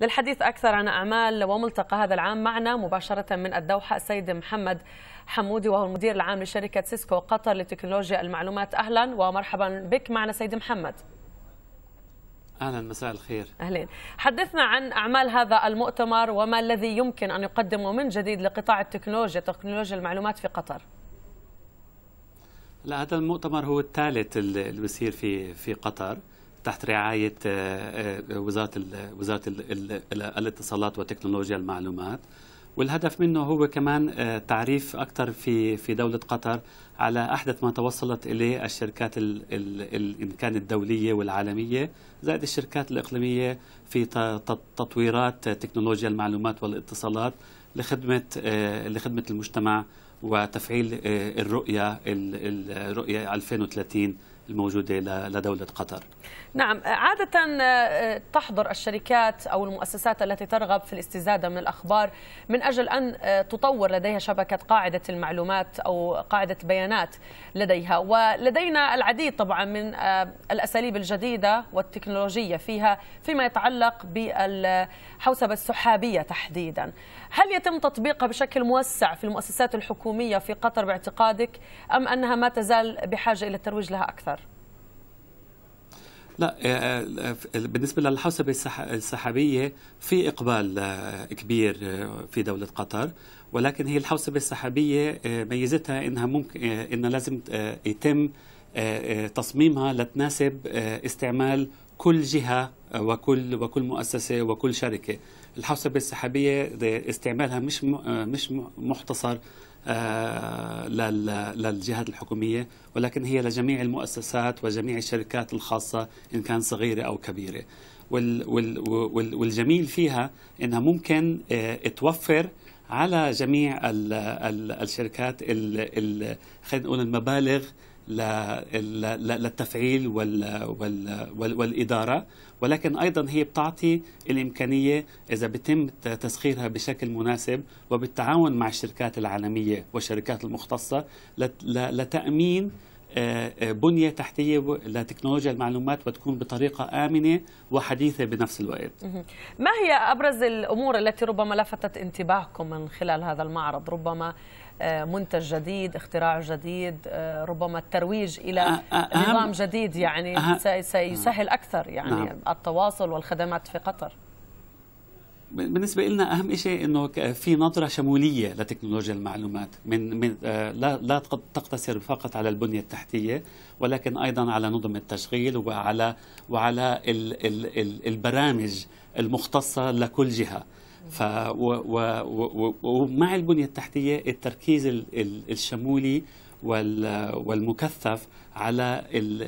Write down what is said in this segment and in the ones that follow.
للحديث أكثر عن أعمال وملتقى هذا العام معنا مباشرة من الدوحة السيد محمد حمودي وهو المدير العام لشركة سيسكو قطر لتكنولوجيا المعلومات أهلا ومرحبا بك معنا سيد محمد اهلا مساء الخير اهلين حدثنا عن اعمال هذا المؤتمر وما الذي يمكن ان يقدمه من جديد لقطاع التكنولوجيا تكنولوجيا المعلومات في قطر لا هذا المؤتمر هو الثالث اللي بيصير في في قطر تحت رعاية آه، آه، وزارة وزارة الاتصالات وتكنولوجيا المعلومات والهدف منه هو كمان آه، تعريف أكثر في في دولة قطر على أحدث ما توصلت إليه الشركات إن كانت الدولية والعالمية زائد الشركات الإقليمية في تطويرات تكنولوجيا المعلومات والاتصالات لخدمة لخدمة المجتمع وتفعيل الرؤية الرؤية 2030 الموجودة لدولة قطر نعم عادة آه، آه، تحضر الشركات أو المؤسسات التي ترغب في الاستزادة من الأخبار من أجل أن آه، تطور لديها شبكة قاعدة المعلومات أو قاعدة بيانات لديها ولدينا العديد طبعا من الأساليب الجديدة والتكنولوجية فيها فيما يتعلق بالحوسبة السحابية تحديدا هل يتم تطبيقها بشكل موسع في المؤسسات الحكومية في قطر باعتقادك أم أنها ما تزال بحاجة إلى الترويج لها أكثر؟ لا آه، آه، آه، بالنسبه للحوسبه السحابيه في اقبال كبير في دوله قطر ولكن هي الحوسبه السحابيه ميزتها انها ممكن انها لازم يتم تصميمها لتناسب استعمال كل جهه وكل وكل مؤسسه وكل شركه الحوسبه السحابيه استعمالها مش مش محتصر آه، للجهات الحكومية ولكن هي لجميع المؤسسات وجميع الشركات الخاصة إن كان صغيرة أو كبيرة والجميل فيها إنها ممكن آه، توفر على جميع الشركات خلينا نقول المبالغ للتفعيل والإدارة ولكن أيضا هي بتعطي الإمكانية إذا بتم تسخيرها بشكل مناسب وبالتعاون مع الشركات العالمية والشركات المختصة لتأمين آه، آه، بنية تحتية لتكنولوجيا المعلومات وتكون بطريقة آمنة وحديثة بنفس الوقت ما هي أبرز الأمور التي ربما لفتت انتباهكم من خلال هذا المعرض ربما آه، منتج جديد اختراع جديد ربما الترويج إلى نظام جديد يعني سيسهل أكثر يعني نعم. التواصل والخدمات في قطر بالنسبه لنا اهم شيء انه في نظره شموليه لتكنولوجيا المعلومات من من آه، لا لا تقتصر فقط على البنيه التحتيه ولكن ايضا على نظم التشغيل وعلى وعلى ال ال ال البرامج المختصه لكل جهه ف و ومع البنيه التحتيه التركيز ال ال الشمولي والمكثف على ال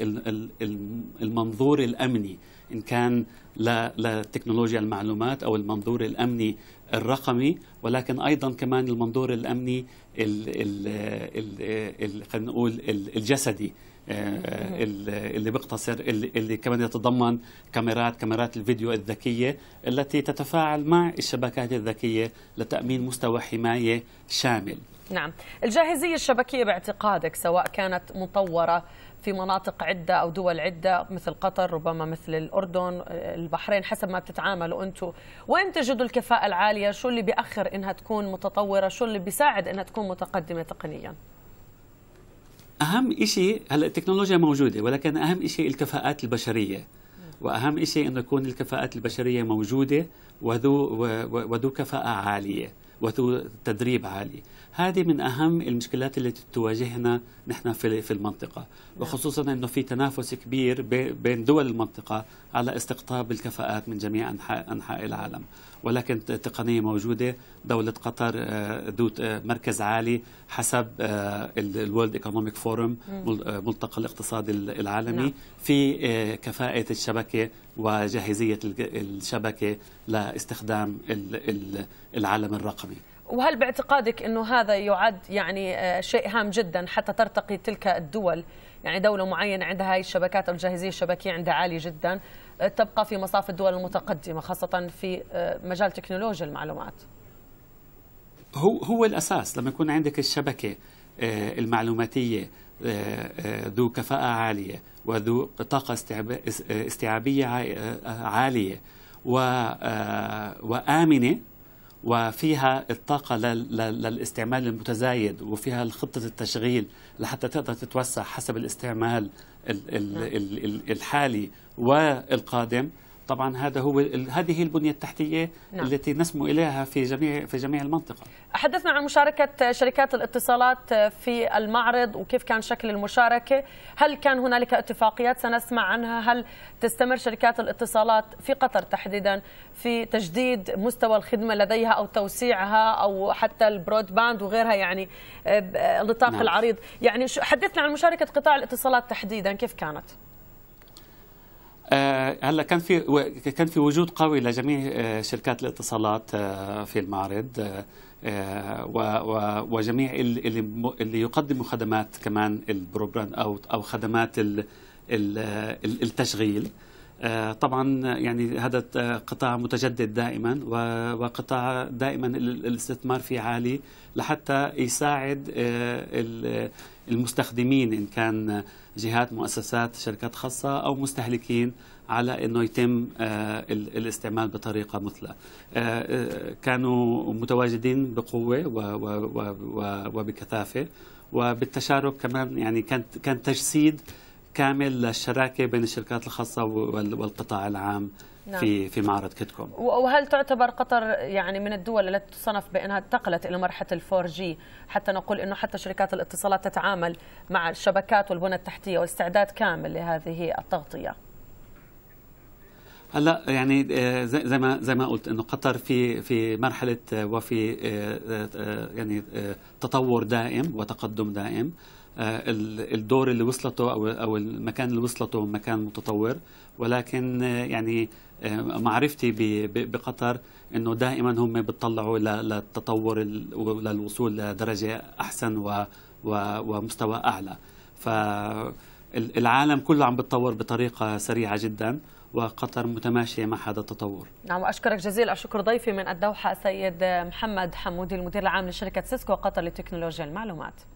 ال ال المنظور الامني إن كان لتكنولوجيا المعلومات أو المنظور الأمني الرقمي ولكن أيضا كمان المنظور الأمني خلينا نقول الجسدي آه، اللي بيقتصر اللي كمان يتضمن كاميرات كاميرات الفيديو الذكية التي تتفاعل مع الشبكات الذكية لتأمين مستوى حماية شامل نعم الجاهزية الشبكية باعتقادك سواء كانت مطورة في مناطق عدة أو دول عدة مثل قطر ربما مثل الأردن البحرين حسب ما بتتعاملوا أنتم وين تجدوا الكفاءة العالية شو اللي بيأخر إنها تكون متطورة شو اللي بيساعد إنها تكون متقدمة تقنياً أهم شيء هلا التكنولوجيا موجودة ولكن أهم شيء الكفاءات البشرية وأهم شيء أنه يكون الكفاءات البشرية موجودة وذو, وذو كفاءة عالية تدريب عالي هذه من أهم المشكلات التي تواجهنا نحن في في المنطقة نعم. وخصوصا أنه في تنافس كبير بين دول المنطقة على استقطاب الكفاءات من جميع أنحاء, أنحاء العالم ولكن تقنية موجودة دولة قطر آه، ذو آه، مركز عالي حسب الورلد ايكونوميك فورم ملتقى الاقتصاد العالمي نعم. في آه، كفاءة الشبكة وجاهزية الشبكة لاستخدام العالم الرقمي وهل باعتقادك أنه هذا يعد يعني آه، شيء هام جدا حتى ترتقي تلك الدول يعني دولة معينة عندها هاي الشبكات أو الجاهزية الشبكية عندها عالية جدا آه، تبقى في مصاف الدول المتقدمة خاصة في آه، مجال تكنولوجيا المعلومات هو هو الأساس لما يكون عندك الشبكة آه، المعلوماتية آه، آه، ذو كفاءة عالية وذو طاقة استيعابية عالية وآمنة وفيها الطاقة للاستعمال المتزايد وفيها خطة التشغيل لحتى تقدر تتوسع حسب الاستعمال نعم. الحالي والقادم طبعا هذا هو هذه البنيه التحتيه نعم. التي نسمو اليها في جميع في جميع المنطقه. حدثنا عن مشاركه شركات الاتصالات في المعرض وكيف كان شكل المشاركه، هل كان هنالك اتفاقيات سنسمع عنها، هل تستمر شركات الاتصالات في قطر تحديدا في تجديد مستوى الخدمه لديها او توسيعها او حتى البرود باند وغيرها يعني النطاق آه، آه، نعم. العريض، يعني حدثنا عن مشاركه قطاع الاتصالات تحديدا كيف كانت؟ آه، هلا كان في كان في وجود قوي لجميع آه، شركات الاتصالات آه، في المعرض وجميع اللي اللي يقدموا خدمات كمان البروبراند او او خدمات التشغيل آه، طبعا آه، يعني هذا آه، قطاع متجدد دائما وقطاع دائما الاستثمار فيه عالي لحتى يساعد المستخدمين ان كان جهات مؤسسات شركات خاصه او مستهلكين على انه يتم الاستعمال بطريقه مثلى كانوا متواجدين بقوه وبكثافه وبالتشارك كمان يعني كان كان تجسيد كامل للشراكه بين الشركات الخاصه والقطاع العام نعم. في في معرض كتكم وهل تعتبر قطر يعني من الدول التي تصنف بانها انتقلت الى مرحله الفور جي حتى نقول انه حتى شركات الاتصالات تتعامل مع الشبكات والبنى التحتيه واستعداد كامل لهذه التغطيه هلا يعني آه، زي ما زي ما قلت انه قطر في في مرحله آه، وفي آه، يعني تطور دائم وتقدم دائم آه، الدور اللي وصلته او او المكان اللي وصلته مكان متطور ولكن آه، يعني آه، معرفتي بقطر انه دائما هم بيطلعوا للتطور وللوصول لدرجه احسن ومستوى اعلى فالعالم كله عم بتطور بطريقه سريعه جدا وقطر متماشية مع هذا التطور نعم أشكرك جزيل الشكر ضيفي من الدوحة سيد محمد حمودي المدير العام لشركة سيسكو قطر لتكنولوجيا المعلومات